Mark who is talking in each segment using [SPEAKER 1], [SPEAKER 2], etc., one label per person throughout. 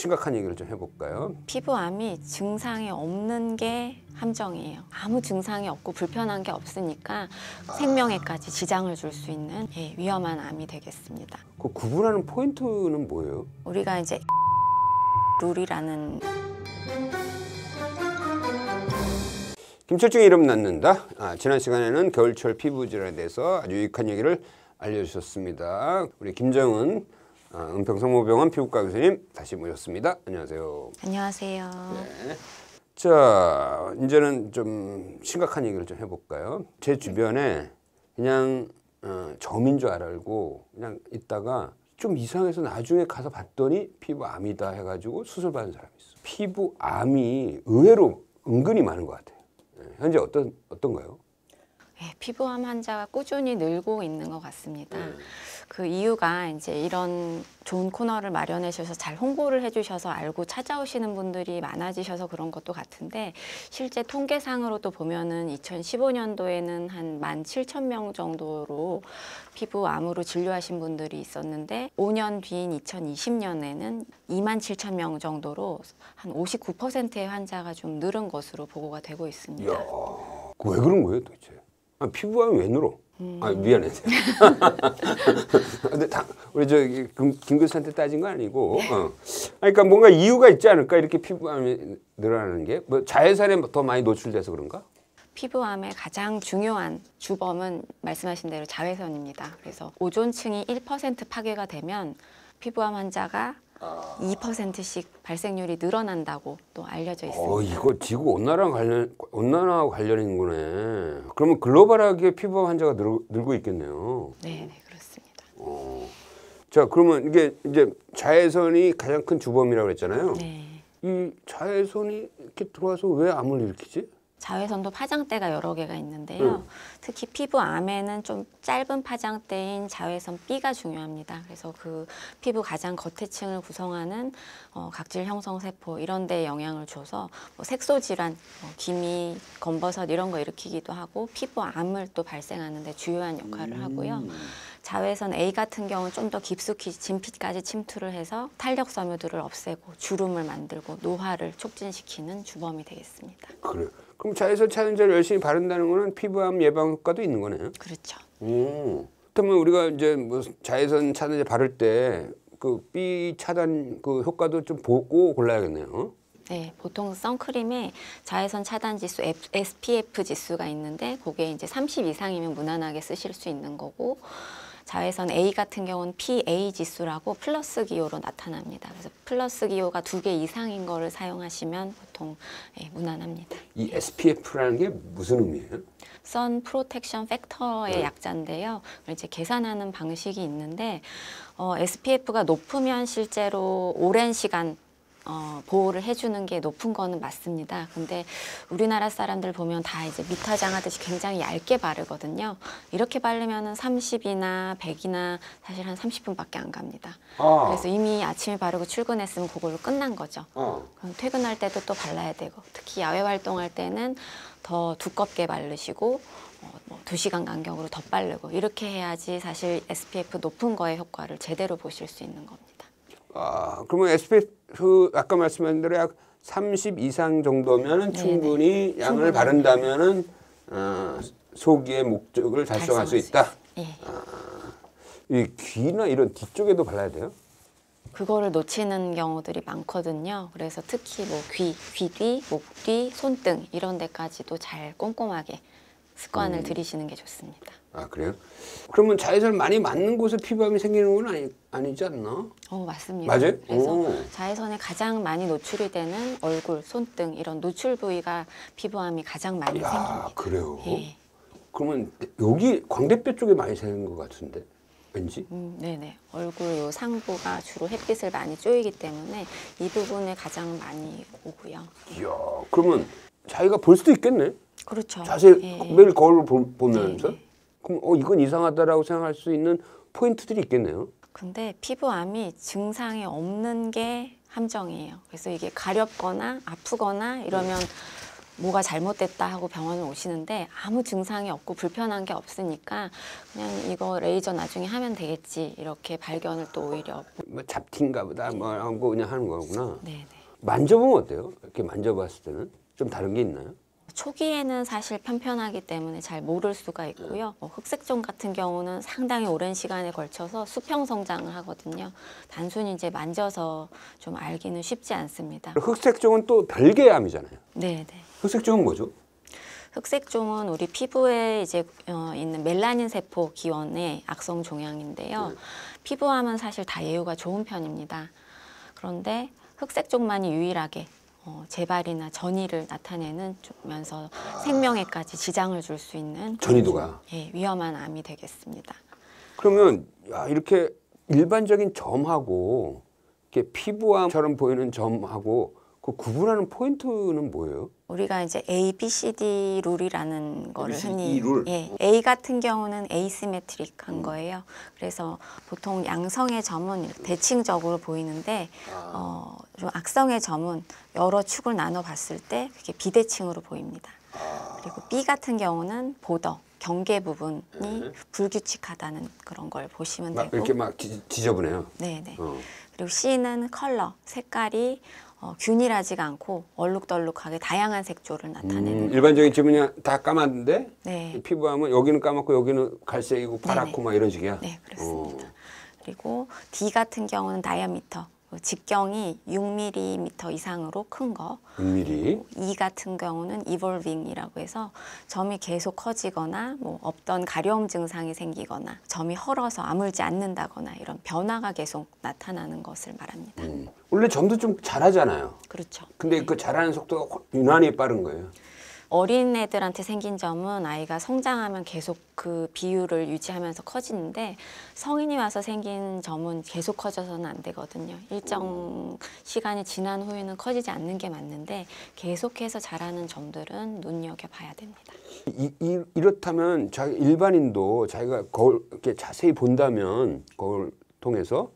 [SPEAKER 1] 심각한 얘기를 좀 해볼까요? 피부암이 증상이 없는 게 함정이에요. 아무 증상이 없고 불편한 게 없으니까 아. 생명에까지 지장을 줄 수 있는 예, 위험한 암이 되겠습니다.
[SPEAKER 2] 그 구분하는 포인트는 뭐예요?
[SPEAKER 1] 우리가 이제 룰이라는
[SPEAKER 2] 김철중 이름 낳는다. 아, 지난 시간에는 겨울철 피부 질환에 대해서 아주 유익한 얘기를 알려주셨습니다. 우리 김정은 아, 은평성모병원 피부과 교수님 다시 모셨습니다. 안녕하세요.
[SPEAKER 1] 안녕하세요. 네.
[SPEAKER 2] 자, 이제는 좀 심각한 얘기를 좀 해볼까요? 제 주변에 그냥 어, 점인 줄 알고 그냥 있다가 좀 이상해서 나중에 가서 봤더니 피부암이다 해가지고 수술 받은 사람이 있어. 피부암이 의외로 은근히 많은 것 같아요. 네, 현재 어떤 어떤가요?
[SPEAKER 1] 네, 피부암 환자가 꾸준히 늘고 있는 것 같습니다. 음. 그 이유가 이제 이런 좋은 코너를 마련해 주셔서 잘 홍보를 해 주셔서 알고 찾아오시는 분들이 많아지셔서 그런 것도 같은데 실제 통계상으로도 보면은 2015년도에는 한 17,000명 정도로 피부암으로 진료하신 분들이 있었는데 5년 뒤인 2020년에는 27,000명 정도로 한 59%의 환자가 좀 늘은 것으로 보고가 되고 있습니다. 이야,
[SPEAKER 2] 왜 그런 거예요 도대체? 아, 피부암이 왜 늘어? 음. 아, 미안해. 근데 다, 우리 저, 김, 교수한테 따진 거 아니고. 네. 어. 그러니까 뭔가 이유가 있지 않을까? 이렇게 피부암이 늘어나는 게. 뭐 자외선에 뭐 더 많이 노출돼서 그런가?
[SPEAKER 1] 피부암의 가장 중요한 주범은 말씀하신 대로 자외선입니다. 그래서 오존층이 1% 파괴가 되면 피부암 환자가 아. 2%씩 발생률이 늘어난다고 또 알려져 어, 있습니다. 어,
[SPEAKER 2] 이거 지구 온난화 관련 온난화 관련인 거네. 그러면 글로벌하게 피부암 환자가 늘, 늘고 있겠네요.
[SPEAKER 1] 네, 네 그렇습니다.
[SPEAKER 2] 어. 자, 그러면 이게 이제 자외선이 가장 큰 주범이라고 그잖아요 네. 이 자외선이 이렇게 들어와서 왜 암을 일으키지?
[SPEAKER 1] 자외선도 파장대가 여러 개가 있는데요. 음. 특히 피부 암에는 좀 짧은 파장대인 자외선 B가 중요합니다. 그래서 그 피부 가장 겉에층을 구성하는 어, 각질 형성 세포 이런 데에 영향을 줘서 뭐 색소 질환, 뭐 기미, 검버섯 이런 거 일으키기도 하고 피부 암을 또 발생하는 데 주요한 역할을 음. 하고요. 자외선 A 같은 경우는 좀 더 깊숙이 진피까지 침투를 해서 탄력 섬유들을 없애고 주름을 만들고 노화를 촉진시키는 주범이 되겠습니다.
[SPEAKER 2] 그래. 그럼 자외선 차단제를 열심히 바른다는 거는 피부암 예방 효과도 있는 거네요. 그렇죠. 오. 그러면 우리가 이제 뭐 자외선 차단제 바를 때그 B 차단 그 효과도 좀 보고 골라야겠네요.
[SPEAKER 1] 네, 보통 선크림에 자외선 차단 지수 F, SPF 지수가 있는데 그게 이제 30 이상이면 무난하게 쓰실 수 있는 거고 자외선 A 같은 경우는 PA 지수라고 플러스 기호로 나타납니다. 그래서 플러스 기호가 두 개 이상인 거를 사용하시면 보통 예, 무난합니다.
[SPEAKER 2] 이 SPF라는 게 무슨 의미예요?
[SPEAKER 1] 선 프로텍션 팩터의 네. 약자인데요. 이제 계산하는 방식이 있는데 어, SPF가 높으면 실제로 오랜 시간 어, 보호를 해주는 게 높은 거는 맞습니다. 근데 우리나라 사람들 보면 다 이제 미타장 하듯이 굉장히 얇게 바르거든요. 이렇게 바르면은 30이나 100이나 사실 한 30분밖에 안 갑니다. 아. 그래서 이미 아침에 바르고 출근했으면 그걸로 끝난 거죠. 어. 그럼 퇴근할 때도 또 발라야 되고 특히 야외 활동할 때는 더 두껍게 바르시고 어, 뭐 2시간 간격으로 더 바르고 이렇게 해야지 사실 SPF 높은 거의 효과를 제대로 보실 수 있는 겁니다.
[SPEAKER 2] 아, 그러면 SPF 그 아까 말씀하신 대로 약 30 이상 정도면은 네, 네. 충분히 네네. 양을 충분히. 바른다면은 어, 소기의 목적을 달성할, 수 있다. 예. 아, 이 귀나 이런 뒤쪽에도 발라야 돼요?
[SPEAKER 1] 그거를 놓치는 경우들이 많거든요. 그래서 특히 뭐 귀, 귀뒤, 목뒤, 손등 이런 데까지도 잘 꼼꼼하게 습관을 음. 들이시는 게 좋습니다.
[SPEAKER 2] 아 그래요? 그러면 자외선 많이 맞는 곳에 피부염이 생기는 건 아니, 아니지 않나?
[SPEAKER 1] 어 맞습니다. 맞아요? 그래서 오. 자외선에 가장 많이 노출이 되는 얼굴, 손등 이런 노출 부위가 피부암이 가장 많이 야, 생깁니다.
[SPEAKER 2] 그래요? 예. 그러면 여기 광대뼈 쪽에 많이 생긴 것 같은데 왠지? 음,
[SPEAKER 1] 네네 얼굴 요 상부가 주로 햇빛을 많이 쪼이기 때문에 이 부분에 가장 많이 오고요.
[SPEAKER 2] 예. 이야 그러면 자기가 볼 수도 있겠네?
[SPEAKER 1] 그렇죠. 자세히 예,
[SPEAKER 2] 예. 매일 거울을 보, 보 면서 예, 예. 그럼 어 이건 이상하다라고 생각할 수 있는 포인트들이 있겠네요.
[SPEAKER 1] 근데 피부암이 증상이 없는 게 함정이에요. 그래서 이게 가렵거나 아프거나 이러면 뭐가 잘못됐다 하고 병원을 오시는데 아무 증상이 없고 불편한 게 없으니까 그냥 이거 레이저 나중에 하면 되겠지 이렇게 발견을 또 오히려
[SPEAKER 2] 뭐 잡티인가 보다 뭐 하고 그냥 하는 거구나. 네네. 네. 만져보면 어때요? 이렇게 만져봤을 때는 좀 다른 게 있나요?
[SPEAKER 1] 초기에는 사실 편편하기 때문에 잘 모를 수가 있고요. 뭐 흑색종 같은 경우는 상당히 오랜 시간에 걸쳐서 수평 성장을 하거든요. 단순히 이제 만져서 좀 알기는 쉽지 않습니다.
[SPEAKER 2] 흑색종은 또 별개의 암이잖아요. 네, 네. 흑색종은 뭐죠?
[SPEAKER 1] 흑색종은 우리 피부에 이제 어, 있는 멜라닌 세포 기원의 악성 종양인데요. 네. 피부암은 사실 다 예후가 좋은 편입니다. 그런데 흑색종만이 유일하게 어, 재발이나 전이를 나타내는 면서 생명에까지 지장을 줄 수 있는 전이도가 예, 위험한 암이 되겠습니다. 그러면
[SPEAKER 2] 야, 이렇게 일반적인 점하고 이렇게 피부암처럼 보이는 점하고 그 구분하는 포인트는 뭐예요?
[SPEAKER 1] 우리가 이제 A, B, C, D 룰이라는 거를 ABC 흔히 룰. 예, A 같은 경우는 에이스메트릭한 음. 거예요. 그래서 보통 양성의 점은 대칭적으로 보이는데 아. 어, 좀 악성의 점은 여러 축을 나눠 봤을 때 그게 비대칭으로 보입니다. 아. 그리고 B 같은 경우는 보더 경계 부분이 네. 불규칙하다는 그런 걸 보시면 되고 이렇게 막 지, 지저분해요. 네네. 네. 어. 그리고 C는 컬러 색깔이 어, 균일하지가 않고 얼룩덜룩하게 다양한 색조를
[SPEAKER 2] 나타내는 음, 일반적인 지문이 다 까만데 네. 피부암은 여기는 까맣고 여기는 갈색이고 네, 네. 파랗고 네네. 막 이런 식이야. 네
[SPEAKER 1] 그렇습니다. 오. 어. 그리고 D 같은 경우는 다이아미터 뭐 직경이 6mm 이상으로 큰 거.
[SPEAKER 2] 6mm.
[SPEAKER 1] 이 같은 경우는 evolving이라고 해서 점이 계속 커지거나 뭐 없던 가려움 증상이 생기거나 점이 헐어서 아물지 않는다거나 이런 변화가 계속 나타나는 것을 말합니다.
[SPEAKER 2] 음. 원래 점도 좀 자라잖아요. 그렇죠. 근데 네. 그 자라는 속도가 유난히 빠른 거예요.
[SPEAKER 1] 어린 애들한테 생긴 점은 아이가 성장하면 계속 그 비율을 유지하면서 커지는데 성인이 와서 생긴 점은 계속 커져서는 안 되거든요. 일정 시간이 지난 후에는 커지지 않는 게 맞는데 계속해서 자라는 점들은 눈여겨봐야 됩니다.
[SPEAKER 2] 이, 이이 렇다면 자기 일반인도 자기가 거울 이렇게 자세히 본다면 거울 통해서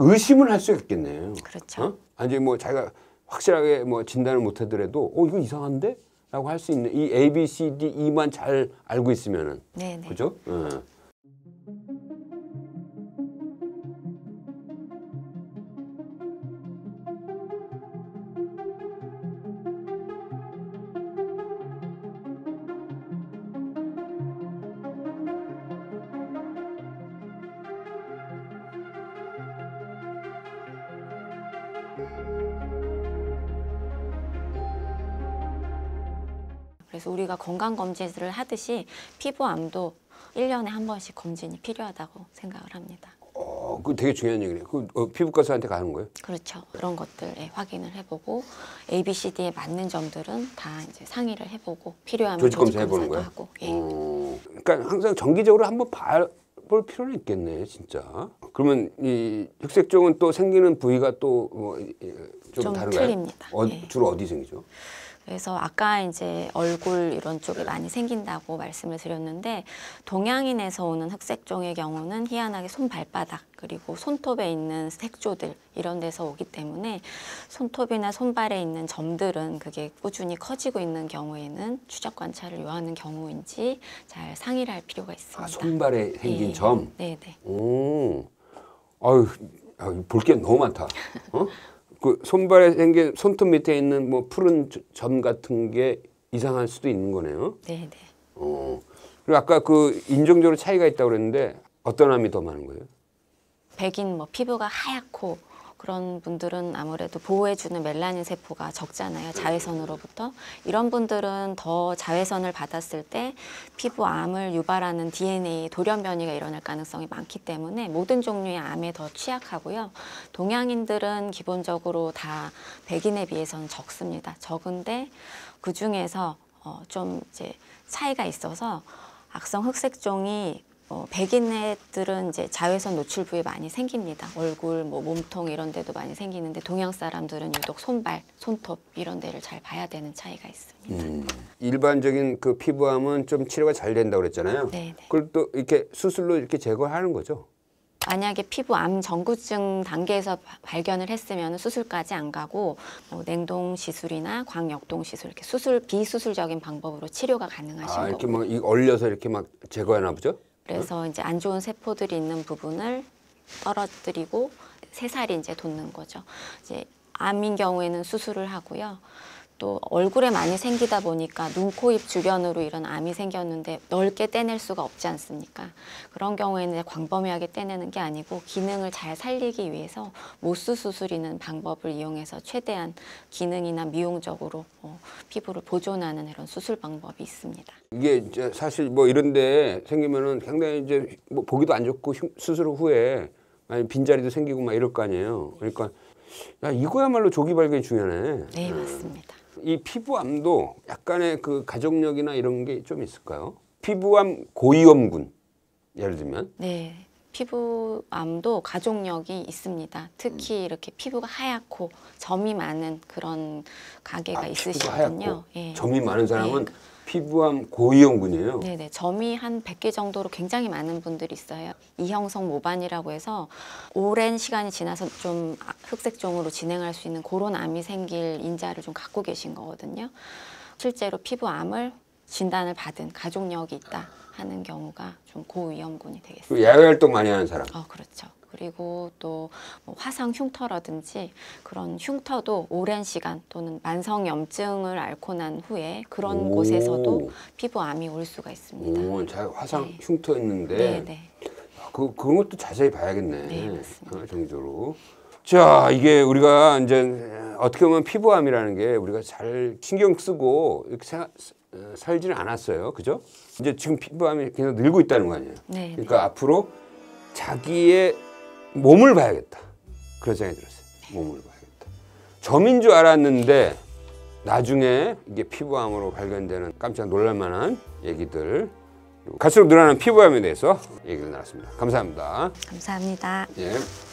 [SPEAKER 2] 의심을 할 수 있겠네요. 그렇죠. 어? 아니 뭐 자기가 확실하게 뭐 진단을 못하더라도 어 이거 이상한데 라고 할 수 있는 이 A, B, C, D, E만 잘 알고 있으면은. 네네. 네. 그죠? 네.
[SPEAKER 1] 그래서 우리가 건강검진을 하듯이 피부암도 일년에한 번씩 검진이 필요하다고 생각을 합니다.
[SPEAKER 2] 어, 그 되게 중요한 얘기네요. 그 어, 피부과사한테 가는 거예요?
[SPEAKER 1] 그렇죠. 그런 것들에 확인을 해보고 A, B, C, D에 맞는 점들은 다 이제 상의를 해보고 필요하면 조직 검사 해보는 거예요. 하고.
[SPEAKER 2] 예. 어, 그러니까 항상 정기적으로 한번 봐, 볼 필요는 있겠네, 진짜. 그러면 이 흑색종은 또 생기는 부위가 또좀 뭐, 다른가요? 틀립니다. 어, 예. 주로 어디 생기죠?
[SPEAKER 1] 그래서 아까 이제 얼굴 이런 쪽이 많이 생긴다고 말씀을 드렸는데 동양인에서 오는 흑색종의 경우는 희한하게 손 발바닥 그리고 손톱에 있는 색조들 이런 데서 오기 때문에 손톱이나 손발에 있는 점들은 그게 꾸준히 커지고 있는 경우에는 추적 관찰을 요하는 경우인지 잘 상의를 할 필요가 있습니다. 아,
[SPEAKER 2] 손발에 예. 생긴 네. 점? 네네. 오, 아유, 아, 볼게 너무 많다. 어? 그 손발에 생긴 손톱 밑에 있는 뭐 푸른 점 같은 게 이상할 수도 있는 거네요. 네, 네. 어. 그리고 아까 그 인종적으로 차이가 있다고 그랬는데 어떤 암이 더 많은
[SPEAKER 1] 거예요? 백인 뭐 피부가 하얗고 그런 분들은 아무래도 보호해주는 멜라닌 세포가 적잖아요. 자외선으로부터. 이런 분들은 더 자외선을 받았을 때 피부암을 유발하는 DNA 돌연 변이가 일어날 가능성이 많기 때문에 모든 종류의 암에 더 취약하고요. 동양인들은 기본적으로 다 백인에 비해서는 적습니다. 적은데 그 중에서 어, 좀 이제 차이가 있어서 악성 흑색종이 어, 백인애들은 이제 자외선 노출 부위 많이 생깁니다. 얼굴, 뭐 몸통 이런 데도 많이 생기는데 동양 사람들은 유독 손발, 손톱 이런 데를 잘 봐야 되는 차이가 있습니다.
[SPEAKER 2] 음. 일반적인 그 피부암은 좀 치료가 잘 된다고 그랬잖아요. 네. 네. 그걸 또 이렇게 수술로 이렇게 제거하는 거죠?
[SPEAKER 1] 만약에 피부암 전구증 단계에서 발견을 했으면 수술까지 안 가고 뭐 냉동 시술이나 광역동 시술 이렇게 수술 비수술적인 방법으로 치료가 가능하신 거고. 아, 이렇게 막
[SPEAKER 2] 뭐 얼려서 이렇게 막 제거하나 보죠? 그래서
[SPEAKER 1] 이제 안 좋은 세포들이 있는 부분을 떨어뜨리고 새살이 이제 돋는 거죠. 이제 암인 경우에는 수술을 하고요. 또 얼굴에 많이 생기다 보니까 눈, 코, 입 주변으로 이런 암이 생겼는데 넓게 떼낼 수가 없지 않습니까? 그런 경우에는 광범위하게 떼내는 게 아니고 기능을 잘 살리기 위해서 모스 수술이는 방법을 이용해서 최대한 기능이나 미용적으로 어, 피부를 보존하는 이런 수술 방법이 있습니다.
[SPEAKER 2] 이게 사실 뭐 이런데 생기면은 굉장히 이제 뭐 보기도 안 좋고 수술 후에 아니 빈자리도 생기고 막 이럴 거 아니에요. 그러니까 야 이거야말로 조기 발견이 중요하네.
[SPEAKER 1] 네 맞습니다.
[SPEAKER 2] 이 피부암도 약간의 그 가족력이나 이런 게 좀 있을까요? 피부암 고위험군 예를 들면
[SPEAKER 1] 네. 피부암도 가족력이 있습니다. 특히 이렇게 피부가 하얗고 점이 많은 그런 가게가 아, 있으시거든요. 예. 점이 많은 사람은
[SPEAKER 2] 예. 피부암 고위험군이에요.
[SPEAKER 1] 네네. 점이 한 100개 정도로 굉장히 많은 분들이 있어요. 이형성 모반이라고 해서 오랜 시간이 지나서 좀 흑색종으로 진행할 수 있는 그런 암이 생길 인자를 좀 갖고 계신 거거든요. 실제로 피부암을 진단을 받은 가족력이 있다 하는 경우가 좀 고위험군이 되겠습니다. 야외 활동 많이 하는 사람. 어, 그렇죠. 그리고 또뭐 화상 흉터라든지 그런 흉터도 오랜 시간 또는 만성 염증을 앓고 난 후에 그런 오. 곳에서도 피부암이 올 수가 있습니다.
[SPEAKER 2] 오, 자, 화상 네. 흉터였는데 네, 네. 아, 그, 그런 것도 자세히 봐야겠네. 네, 맞습니다. 그 정도로. 자, 이게 우리가 이제 어떻게 보면 피부암이라는 게 우리가 잘 신경 쓰고 이렇게 사, 어, 살지는 않았어요. 그죠? 이제 지금 피부암이 계속 늘고 있다는 거 아니에요. 네, 네. 그러니까 네. 앞으로 자기의 몸을 봐야겠다. 그런 생각이 들었어요. 몸을 봐야겠다. 점인 줄 알았는데 나중에 이게 피부암으로 발견되는 깜짝 놀랄만한 얘기들 갈수록 늘어나는 피부암에 대해서 얘기를 나눴습니다. 감사합니다.
[SPEAKER 1] 감사합니다.
[SPEAKER 2] 예.